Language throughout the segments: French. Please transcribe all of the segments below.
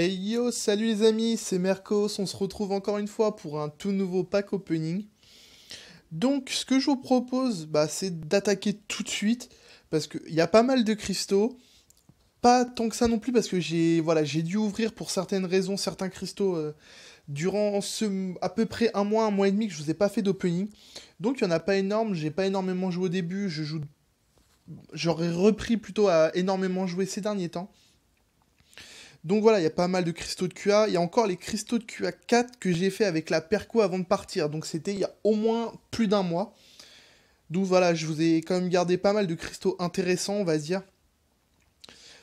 Hey yo, salut les amis, c'est Mercos, on se retrouve encore une fois pour un tout nouveau pack opening. Donc ce que je vous propose, bah, c'est d'attaquer tout de suite, parce qu'il y a pas mal de cristaux, pas tant que ça non plus, parce que j'ai voilà, dû ouvrir pour certaines raisons certains cristaux euh, durant ce, à peu près un mois, un mois et demi que je vous ai pas fait d'opening. Donc il n'y en a pas énorme, j'ai pas énormément joué au début, je joue j'aurais repris plutôt à énormément jouer ces derniers temps. Donc voilà, il y a pas mal de cristaux de QA. Il y a encore les cristaux de QA 4 que j'ai fait avec la Perco avant de partir. Donc c'était il y a au moins plus d'un mois. D'où voilà, je vous ai quand même gardé pas mal de cristaux intéressants, on va dire.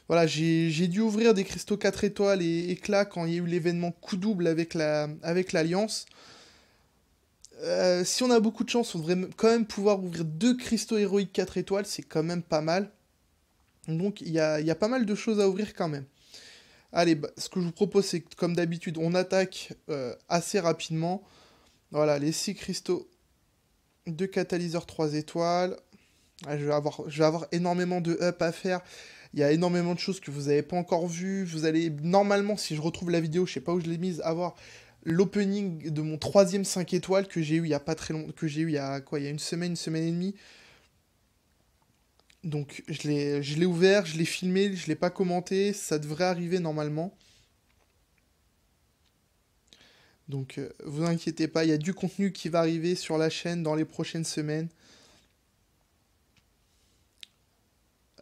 Voilà, j'ai dû ouvrir des cristaux 4 étoiles et éclats quand il y a eu l'événement coup double avec l'Alliance. La, avec euh, si on a beaucoup de chance, on devrait quand même pouvoir ouvrir deux cristaux héroïques 4 étoiles, c'est quand même pas mal. Donc il y y a, pas mal de choses à ouvrir quand même. Allez, bah, ce que je vous propose, c'est que, comme d'habitude, on attaque euh, assez rapidement. Voilà, les 6 cristaux de catalyseur 3 étoiles. Ah, je, vais avoir, énormément de up à faire. Il y a énormément de choses que vous n'avez pas encore vues. Vous allez, normalement, si je retrouve la vidéo, je sais pas où je l'ai mise, avoir l'opening de mon troisième 5 étoiles que j'ai eu il y a pas très longtemps, que j'ai eu il y a quoi, il y a une semaine, une semaine et demie. Donc je l'ai, ouvert, je l'ai filmé, je l'ai pas commenté, ça devrait arriver normalement. Donc euh, vous inquiétez pas, il y a du contenu qui va arriver sur la chaîne dans les prochaines semaines.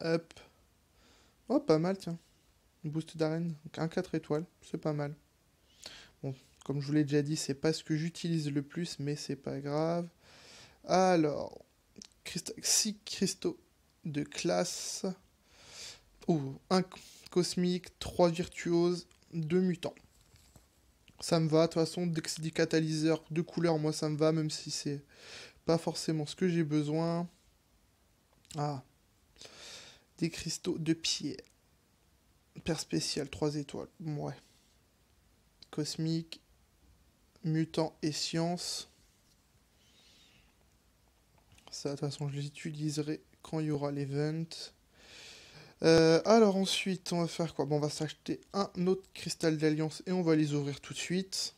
Hop. Oh, pas mal, tiens. Boost d'arène, un 4 étoiles, c'est pas mal. Bon, comme je vous l'ai déjà dit, c'est pas ce que j'utilise le plus, mais c'est pas grave. Alors, 6 si de classe. ou oh, un cosmique, trois virtuoses, deux mutants. Ça me va, de toute façon, dès que c'est des catalyseurs de couleurs moi ça me va, même si c'est pas forcément ce que j'ai besoin. Ah. Des cristaux de pierre. Père spécial, Trois étoiles. Ouais. Cosmique, mutant et science. Ça, de toute façon, je les utiliserai quand il y aura l'event. Euh, alors ensuite, on va faire quoi Bon, on va s'acheter un autre cristal d'alliance et on va les ouvrir tout de suite.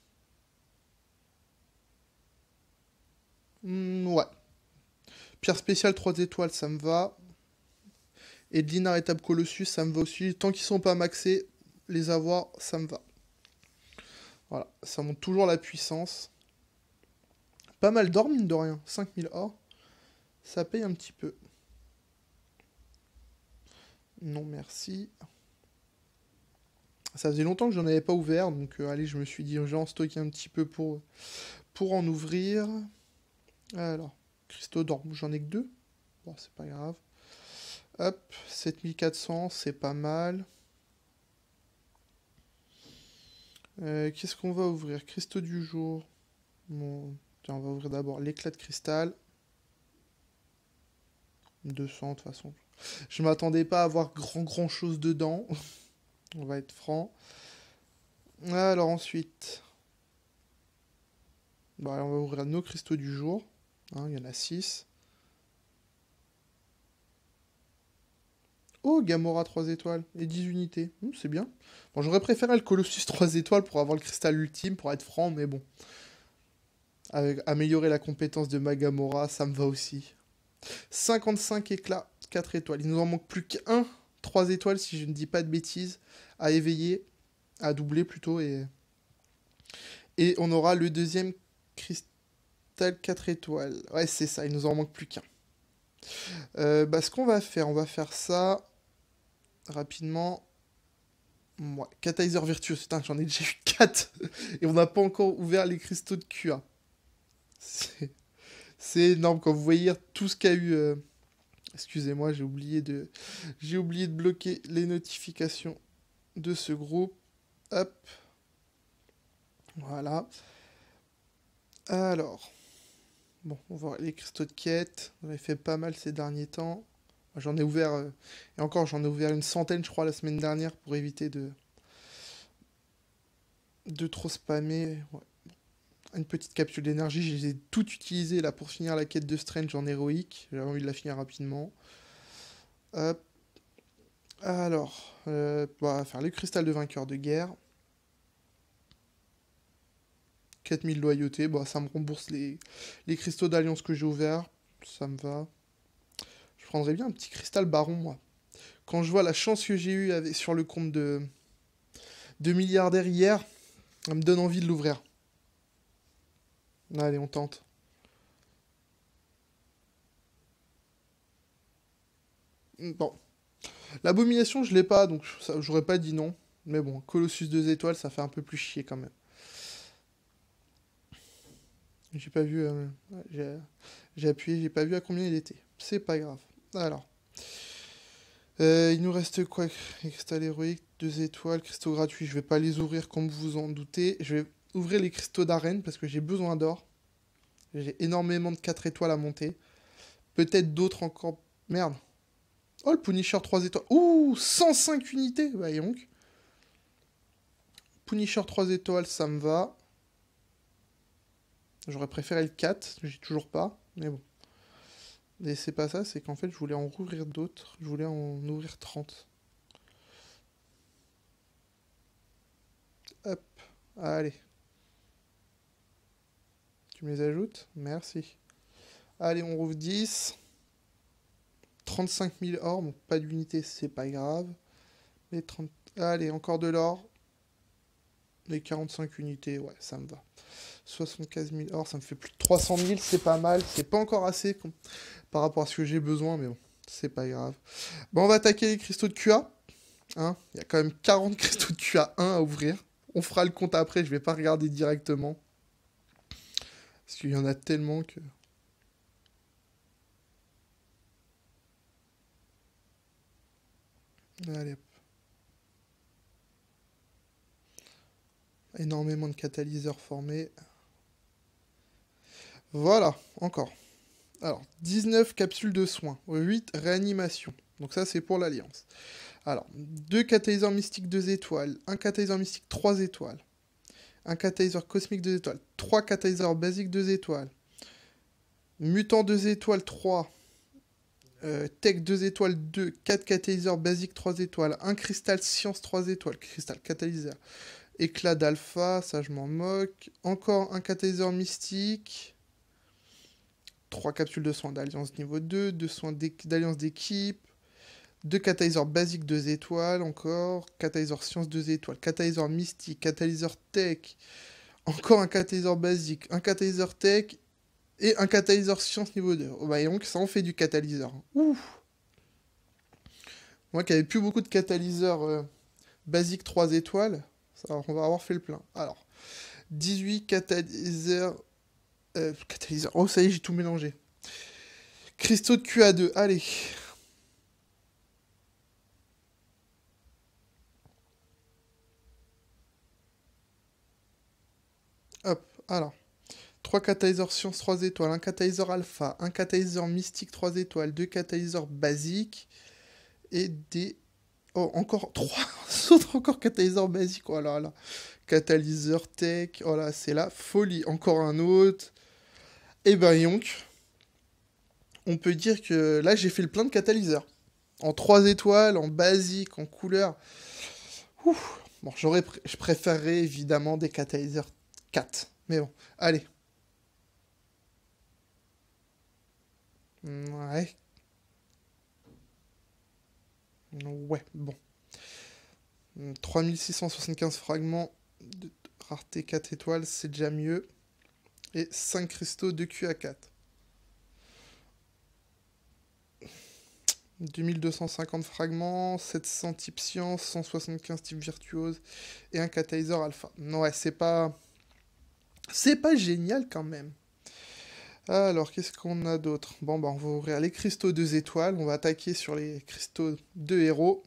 Hmm, ouais. Pierre spéciale 3 étoiles, ça me va. Et Dinar Colossus, ça me va aussi. Tant qu'ils sont pas maxés, les avoir, ça me va. Voilà, ça monte toujours la puissance. Pas mal d'or, mine de rien. 5000 or. Ça paye un petit peu. Non, merci. Ça faisait longtemps que n'en avais pas ouvert, donc euh, allez, je me suis dit, j'ai en un petit peu pour, pour en ouvrir. Alors, cristaux d'or. j'en ai que deux. Bon, c'est pas grave. Hop, 7400, c'est pas mal. Euh, qu'est-ce qu'on va ouvrir Cristaux du jour. on va ouvrir d'abord l'éclat de cristal. 200 de toute façon. Je m'attendais pas à voir grand grand chose dedans. On va être franc. Alors ensuite. on va ouvrir nos cristaux du jour. Hein, il y en a 6. Oh, Gamora 3 étoiles et 10 unités. Hmm, c'est bien. Bon, j'aurais préféré le Colossus 3 étoiles pour avoir le cristal ultime, pour être franc, mais bon. améliorer la compétence de ma Gamora, ça me va aussi. 55 éclats. 4 étoiles. Il nous en manque plus qu'un, 3 étoiles si je ne dis pas de bêtises, à éveiller, à doubler plutôt. Et, et on aura le deuxième cristal 4 étoiles. Ouais, c'est ça, il nous en manque plus qu'un. Euh, bah, ce qu'on va faire, on va faire ça rapidement. Moi, ouais. putain, j'en ai déjà eu 4 et on n'a pas encore ouvert les cristaux de QA. C'est énorme quand vous voyez tout ce qu'a eu. Euh, Excusez-moi, j'ai oublié de j'ai oublié de bloquer les notifications de ce groupe. Hop. Voilà. Alors. Bon, on va voir les cristaux de quête. On avait fait pas mal ces derniers temps. J'en ai ouvert euh, et encore j'en ai ouvert une centaine je crois la semaine dernière pour éviter de de trop spammer. Ouais une petite capsule d'énergie. Je les ai toutes utilisées là pour finir la quête de Strange en héroïque. J'avais envie de la finir rapidement. Alors, euh, on va faire le cristal de vainqueur de guerre. 4000 loyautés. bon, ça me rembourse les, cristaux d'alliance que j'ai ouverts, ça me va. Je prendrais bien un petit cristal baron, moi. Quand je vois la chance que j'ai eue sur le compte de, de milliardaire hier, ça me donne envie de l'ouvrir. Allez, on tente. Bon. L'abomination, je l'ai pas, donc j'aurais pas dit non. Mais bon, Colossus 2 étoiles, ça fait un peu plus chier quand même. J'ai pas vu. Euh, j'ai appuyé, j'ai pas vu à combien il était. C'est pas grave. Alors. Euh, il nous reste quoi Cristal héroïque, 2 étoiles, cristaux gratuits. Je vais pas les ouvrir comme vous vous en doutez. Je vais ouvrez les cristaux d'arène parce que j'ai besoin d'or. J'ai énormément de 4 étoiles à monter. Peut-être d'autres encore. Merde. Oh, le Punisher 3 étoiles. Ouh, 105 unités. Bah, yonk. Punisher 3 étoiles, ça me va. J'aurais préféré le 4. J'ai toujours pas. Mais bon. Mais c'est pas ça, c'est qu'en fait, je voulais en rouvrir d'autres. Je voulais en ouvrir 30. Hop. Allez. Tu me les ajoutes Merci. Allez, on rouvre 10. 35 000 or, donc pas d'unité, c'est pas grave. Mais 30... Allez, encore de l'or. Les 45 unités, ouais, ça me va. 75 000 or, ça me fait plus de 300 000, c'est pas mal. C'est pas encore assez par rapport à ce que j'ai besoin, mais bon, c'est pas grave. Bon, on va attaquer les cristaux de QA. Hein, il y a quand même 40 cristaux de QA 1 à ouvrir. On fera le compte après, je vais pas regarder directement. Parce qu'il y en a tellement que. Allez hop. Énormément de catalyseurs formés. Voilà, encore. Alors, 19 capsules de soins, 8 réanimations. Donc ça, c'est pour l'Alliance. Alors, 2 catalyseurs mystiques 2 étoiles, 1 catalyseur mystique 3 étoiles, un catalyseur cosmique 2 étoiles, 3 catalyseurs basiques 2 étoiles, mutant 2 étoiles 3, euh, tech 2 étoiles 2, 4 catalyseurs basiques 3 étoiles, un cristal science 3 étoiles, cristal catalyseur, éclat d'alpha, ça je m'en moque, encore un catalyseur mystique. 3 capsules de soins d'alliance niveau 2, 2 soins d'alliance d'équipe, deux catalyseurs basiques deux étoiles encore, catalyseur science deux étoiles, catalyseur mystique, catalyseur tech, encore un catalyseur basique, un catalyseur tech et un catalyseur science niveau 2. Oh bah et donc ça on fait du catalyseur. Ouh Moi qui n'avais plus beaucoup de catalyseurs euh, basiques 3 étoiles, ça, on va avoir fait le plein. Alors, 18 catalyseurs... Catalyseur. catalyseurs... Oh ça y est, j'ai tout mélangé. Cristaux de QA2, allez Alors, 3 catalyseurs science 3 étoiles, un catalyseur alpha, un catalyseur mystique 3 étoiles, 2 catalyseurs basiques et des... Oh, encore 3 autres encore catalyseurs basiques. Oh là là. Catalyseur tech. Oh là, c'est la folie. Encore un autre. Et eh ben yonk, on peut dire que là, j'ai fait le plein de catalyseurs. En 3 étoiles, en basique, en couleur. Bon, j'aurais je préférerais évidemment des catalyseurs 4. Mais bon, allez. Ouais. Ouais, bon. 3675 fragments de rareté 4 étoiles, c'est déjà mieux. Et 5 cristaux de qa 4. 2250 fragments, 700 types science, 175 types virtuose. et un catalyseur alpha. Non, ouais, c'est pas... C'est pas génial quand même. Alors, qu'est-ce qu'on a d'autre Bon, bah, on va ouvrir les cristaux 2 étoiles. On va attaquer sur les cristaux 2 héros.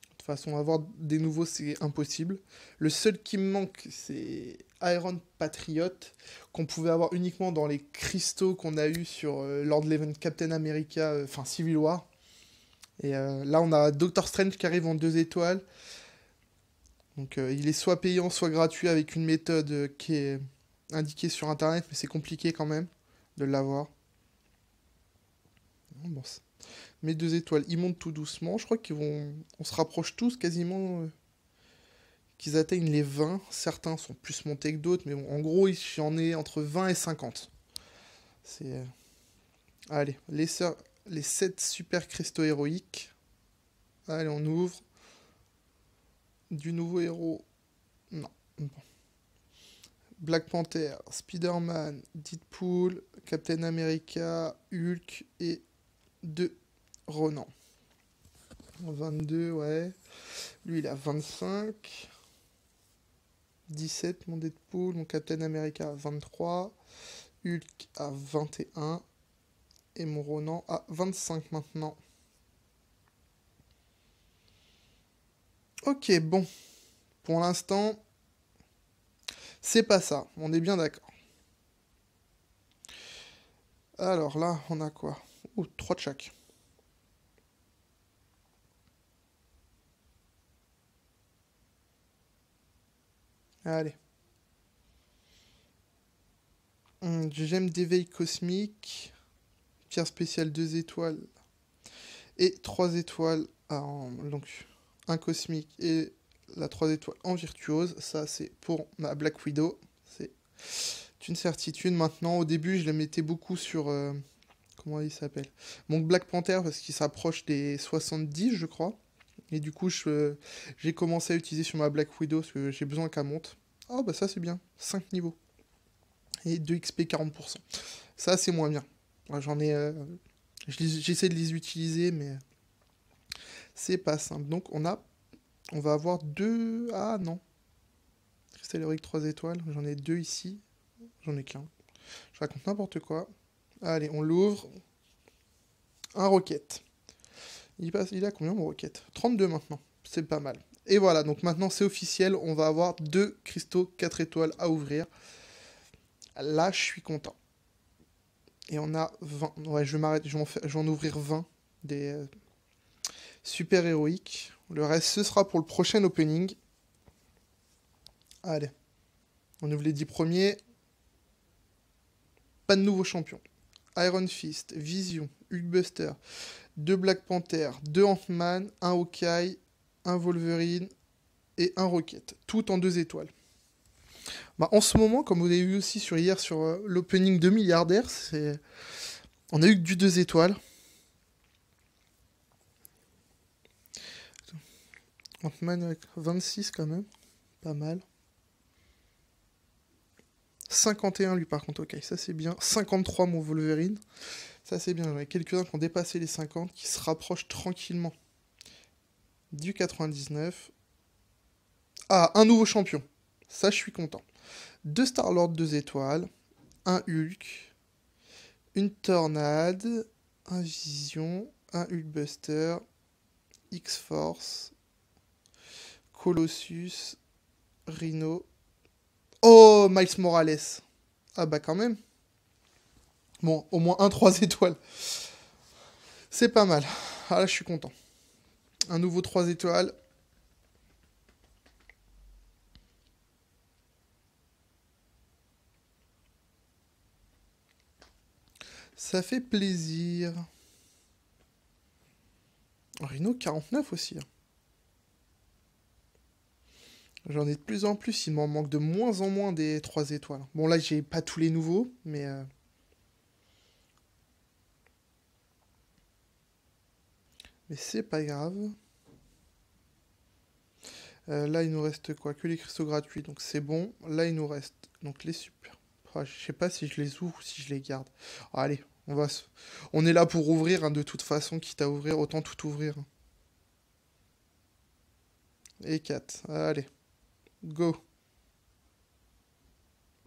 De toute façon, avoir des nouveaux, c'est impossible. Le seul qui me manque, c'est Iron Patriot, qu'on pouvait avoir uniquement dans les cristaux qu'on a eu sur euh, Lord Levin, Captain America, euh, enfin Civil War. Et euh, là, on a Doctor Strange qui arrive en 2 étoiles. Donc euh, il est soit payant, soit gratuit avec une méthode euh, qui est indiquée sur Internet, mais c'est compliqué quand même de l'avoir. mes deux étoiles, ils montent tout doucement. Je crois qu'ils vont... On se rapproche tous quasiment euh, qu'ils atteignent les 20. Certains sont plus montés que d'autres, mais en gros, il y en est entre 20 et 50. C'est... Allez, les, les 7 super cristaux héroïques. Allez, on ouvre. Du nouveau héros Non. Black Panther, Spider-Man, Deadpool, Captain America, Hulk et 2 Ronan. 22, ouais. Lui, il a 25. 17, mon Deadpool. Mon Captain America, 23. Hulk à 21 et mon Ronan à 25 maintenant. Ok, bon. Pour l'instant, c'est pas ça. On est bien d'accord. Alors là, on a quoi Ouh, trois de chaque. Allez. J'aime hum, d'éveil cosmique. Pierre spéciale 2 étoiles. Et 3 étoiles. Ah, donc un cosmique et la 3 étoiles en virtuose. Ça, c'est pour ma Black Widow. C'est une certitude. Maintenant, au début, je les mettais beaucoup sur. Euh, comment il s'appelle Mon Black Panther, parce qu'il s'approche des 70, je crois. Et du coup, j'ai commencé à utiliser sur ma Black Widow, parce que j'ai besoin qu'elle monte. Oh, bah ça, c'est bien. 5 niveaux. Et 2 XP 40%. Ça, c'est moins bien. J'en ai. Euh, j'essaie de les utiliser, mais c'est pas simple. Donc on a on va avoir deux ah non. Cristal 3 étoiles, j'en ai deux ici. J'en ai qu'un. Je raconte n'importe quoi. Allez, on l'ouvre. Un roquette. Il passe il a combien mon roquette 32 maintenant. C'est pas mal. Et voilà, donc maintenant c'est officiel, on va avoir deux cristaux 4 étoiles à ouvrir. Là, je suis content. Et on a 20. Ouais, je vais m'arrêter, je vais en ouvrir 20 des euh, super-héroïque. Le reste, ce sera pour le prochain opening. Allez, on ouvre les 10 premiers. Pas de nouveaux champions. Iron Fist, Vision, Hulkbuster, 2 Black Panther, 2 Ant-Man, 1 Hawkeye, 1 Wolverine et 1 Rocket. Tout en deux étoiles. Bah, en ce moment, comme vous avez vu aussi sur hier sur euh, l'opening de Milliardaires, c'est... on a eu que du 2 étoiles. Ant-Man avec 26 quand même. Pas mal. 51 lui par contre, ok, ça c'est bien. 53 mon Wolverine. Ça c'est bien, en a quelques-uns qui ont dépassé les 50, qui se rapprochent tranquillement du 99. Ah, un nouveau champion. Ça je suis content. Deux Star-Lord deux étoiles, un Hulk, une Tornade, un Vision, un Hulkbuster, X-Force, Colossus, Rhino. Oh, Miles Morales. Ah bah quand même. Bon, au moins un 3 étoiles. C'est pas mal. Ah là, je suis content. Un nouveau 3 étoiles. Ça fait plaisir. Rhino 49 aussi. Hein. J'en ai de plus en plus, il m'en manque de moins en moins des 3 étoiles. Bon là j'ai pas tous les nouveaux, mais... Euh, mais c'est pas grave. Euh, là il nous reste quoi Que les cristaux gratuits, donc c'est bon. Là il nous reste donc les super. Ah, je sais pas si je les ouvre ou si je les garde. Ah, allez, on va... On est là pour ouvrir, hein, de toute façon, quitte à ouvrir, autant tout ouvrir. Et 4, allez. Go.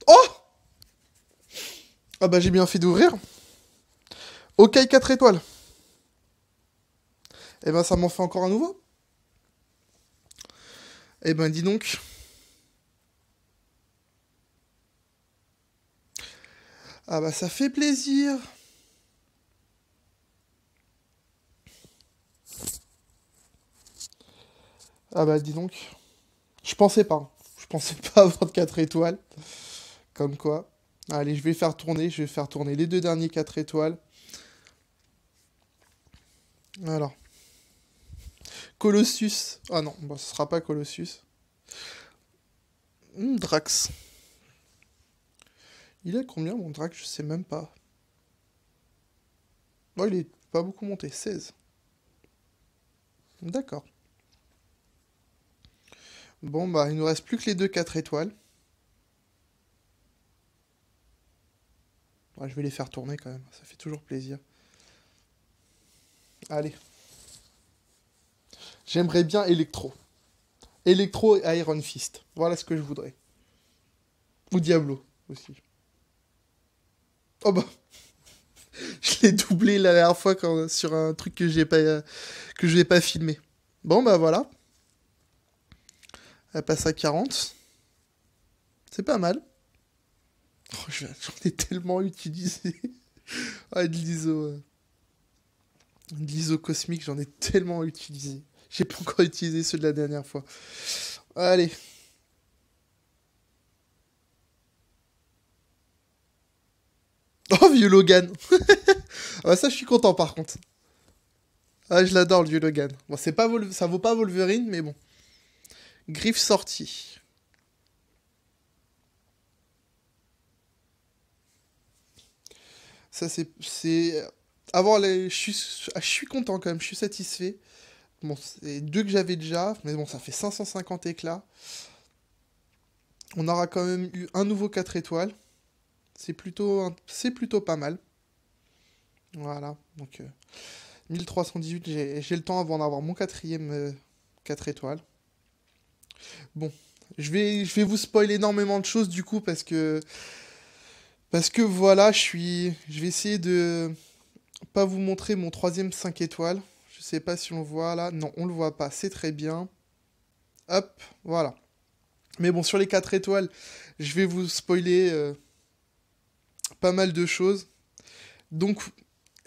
Oh Ah bah j'ai bien fait d'ouvrir. Ok 4 étoiles. Eh ben ça m'en fait encore un nouveau. Eh ben dis donc. Ah bah ça fait plaisir. Ah bah dis donc. Je pensais pas. Hein. Je pensais pas avoir quatre étoiles. Comme quoi. Allez, je vais faire tourner. Je vais faire tourner les deux derniers 4 étoiles. Alors. Colossus. Ah non, bon, bah, ce sera pas Colossus. Hmm, Drax. Il a combien mon Drax Je sais même pas. Oh, il est pas beaucoup monté. 16. D'accord. Bon, bah, il nous reste plus que les deux 4 étoiles. je vais les faire tourner quand même, ça fait toujours plaisir. Allez. J'aimerais bien Electro. Electro et Iron Fist. Voilà ce que je voudrais. Ou Diablo aussi. Oh bah Je l'ai doublé la dernière fois quand, sur un truc que j'ai pas que je n'ai pas filmé. Bon bah voilà. Elle passe à 40. C'est pas mal. Oh, j'en ai tellement utilisé. ah, de l'ISO. De l'ISO cosmique, j'en ai tellement utilisé. J'ai pas encore utilisé ceux de la dernière fois. Allez. Oh, vieux Logan Ah, ça, je suis content par contre. Ah, je l'adore, le vieux Logan. Bon, pas ça vaut pas Wolverine, mais bon griffe sortie. Ça, c'est. Avoir les. Ah, je suis, content quand même, je suis satisfait. Bon, c'est deux que j'avais déjà, mais bon, ça fait 550 éclats. On aura quand même eu un nouveau 4 étoiles. C'est plutôt, c'est plutôt pas mal. Voilà, donc 1318, euh, j'ai le temps avant d'avoir mon quatrième 4 euh, étoiles. Bon, je vais, je vais vous spoiler énormément de choses du coup parce que. Parce que voilà, je suis. Je vais essayer de pas vous montrer mon troisième 5 étoiles. Je sais pas si on le voit là. Non, on le voit pas. C'est très bien. Hop, voilà. Mais bon, sur les 4 étoiles, je vais vous spoiler euh, pas mal de choses. Donc,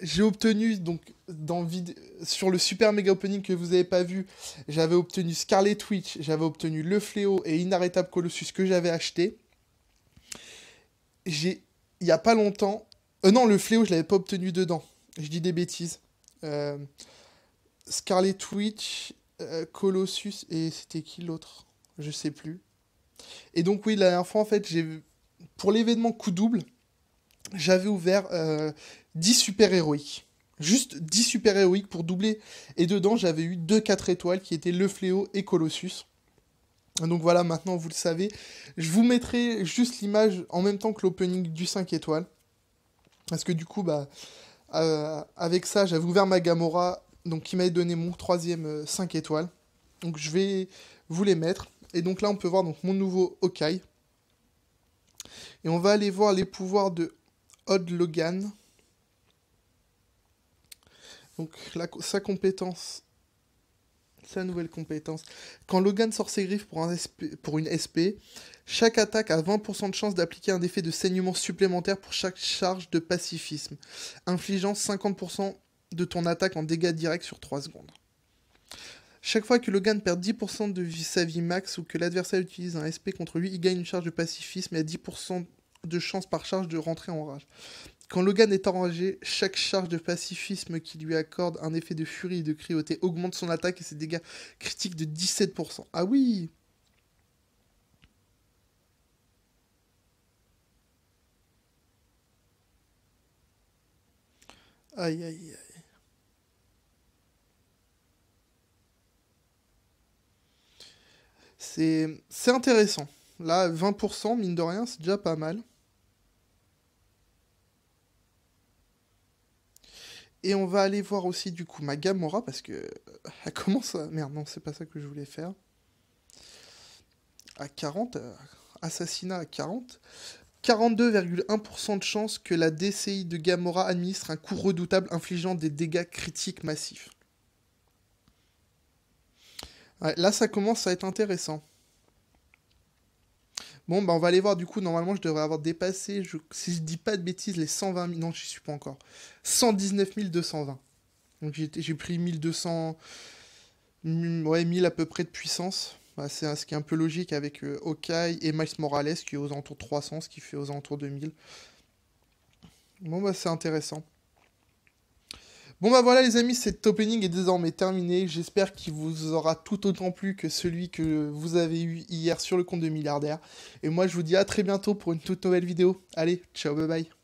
j'ai obtenu, donc, dans vide sur le super méga opening que vous n'avez pas vu, j'avais obtenu Scarlet Twitch, j'avais obtenu Le Fléau et Inarrêtable Colossus que j'avais acheté. J'ai, il y a pas longtemps, euh, non, Le Fléau, je l'avais pas obtenu dedans. Je dis des bêtises. Euh, Scarlet Twitch, euh, Colossus et c'était qui l'autre Je sais plus. Et donc, oui, la dernière fois, en fait, j'ai pour l'événement coup double, j'avais ouvert 10 euh, super-héroïques. Juste 10 super-héroïques pour doubler. Et dedans, j'avais eu 2 4 étoiles qui étaient Le Fléau et Colossus. Donc voilà, maintenant vous le savez. Je vous mettrai juste l'image en même temps que l'opening du 5 étoiles. Parce que du coup, bah, euh, avec ça, j'avais ouvert ma Gamora, donc qui m'avait donné mon troisième 5 euh, étoiles. Donc je vais vous les mettre. Et donc là, on peut voir donc, mon nouveau Hawkeye. Et on va aller voir les pouvoirs de Odd Logan. Donc la, sa compétence, sa nouvelle compétence. Quand Logan sort ses griffes pour, un pour une SP, chaque attaque a 20% de chance d'appliquer un effet de saignement supplémentaire pour chaque charge de pacifisme, infligeant 50% de ton attaque en dégâts directs sur 3 secondes. Chaque fois que Logan perd 10% de sa vie max ou que l'adversaire utilise un SP contre lui, il gagne une charge de pacifisme et à 10% de chance par charge de rentrer en rage. Quand Logan est enragé, chaque charge de pacifisme qui lui accorde un effet de furie et de cruauté augmente son attaque et ses dégâts critiques de 17%. Ah oui Aïe aïe aïe. C'est intéressant. Là, 20%, mine de rien, c'est déjà pas mal. Et on va aller voir aussi du coup ma Gamora parce que. Euh, elle commence à. Merde, non, c'est pas ça que je voulais faire. À 40. Euh, assassinat à 40. 42,1% de chance que la DCI de Gamora administre un coup redoutable infligeant des dégâts critiques massifs. là, ça commence à être intéressant. Bon, bah, on va aller voir du coup. Normalement, je devrais avoir dépassé, si je dis pas de bêtises, les 120 000. Non, je suis pas encore. 119 220. Donc j'ai pris 1200. Ouais, 1000 à peu près de puissance. Bah, c'est ce qui est un peu logique avec Okai euh, et Miles Morales qui est aux alentours 300, ce qui fait aux alentours de 1000. Bon, bah, c'est intéressant. Bon bah voilà les amis, cet opening est désormais terminé. J'espère qu'il vous aura tout autant plu que celui que vous avez eu hier sur le compte de milliardaire. Et moi je vous dis à très bientôt pour une toute nouvelle vidéo. Allez, ciao, bye bye.